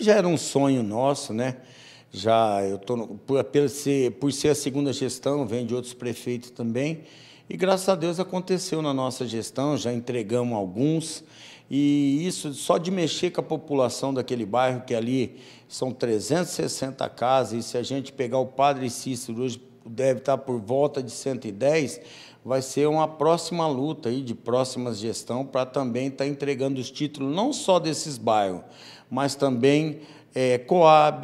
Já era um sonho nosso, né? Já eu tô por, por, ser, por ser a segunda gestão, vem de outros prefeitos também. E graças a Deus aconteceu na nossa gestão, já entregamos alguns. E isso só de mexer com a população daquele bairro, que ali são 360 casas, e se a gente pegar o Padre Cícero hoje deve estar por volta de 110, vai ser uma próxima luta aí de próximas gestão para também estar tá entregando os títulos não só desses bairros, mas também é, Coab,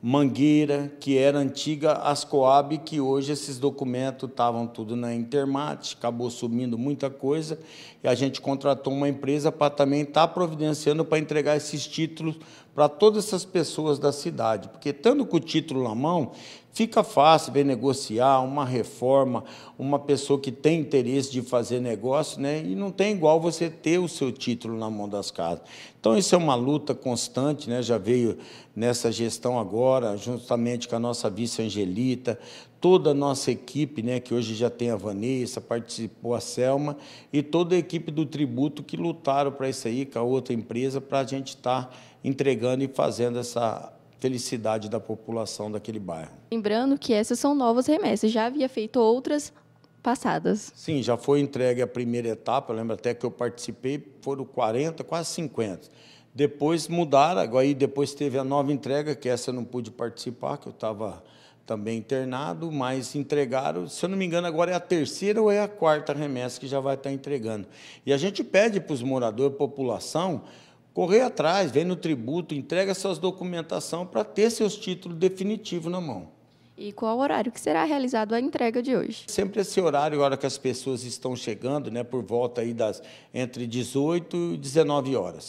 Mangueira, que era antiga Ascoab, que hoje esses documentos estavam tudo na Intermat, acabou sumindo muita coisa, e a gente contratou uma empresa para também estar tá providenciando para entregar esses títulos para todas essas pessoas da cidade, porque estando com o título na mão, fica fácil ver negociar uma reforma, uma pessoa que tem interesse de fazer negócio, né? E não tem igual você ter o seu título na mão das casas. Então isso é uma luta constante, né? Já veio nessa gestão agora agora, juntamente com a nossa vice Angelita, toda a nossa equipe, né, que hoje já tem a Vanessa, participou a Selma, e toda a equipe do tributo que lutaram para isso aí, com a outra empresa, para a gente estar tá entregando e fazendo essa felicidade da população daquele bairro. Lembrando que essas são novas remessas, já havia feito outras passadas. Sim, já foi entregue a primeira etapa, lembro até que eu participei, foram 40, quase 50. Depois mudaram, aí depois teve a nova entrega, que essa eu não pude participar, que eu estava também internado, mas entregaram, se eu não me engano, agora é a terceira ou é a quarta remessa que já vai estar tá entregando. E a gente pede para os moradores, população, correr atrás, vem no tributo, entrega suas documentação para ter seus títulos definitivos na mão. E qual horário que será realizado a entrega de hoje? Sempre esse horário, a hora que as pessoas estão chegando, né, por volta aí das entre 18 e 19 horas.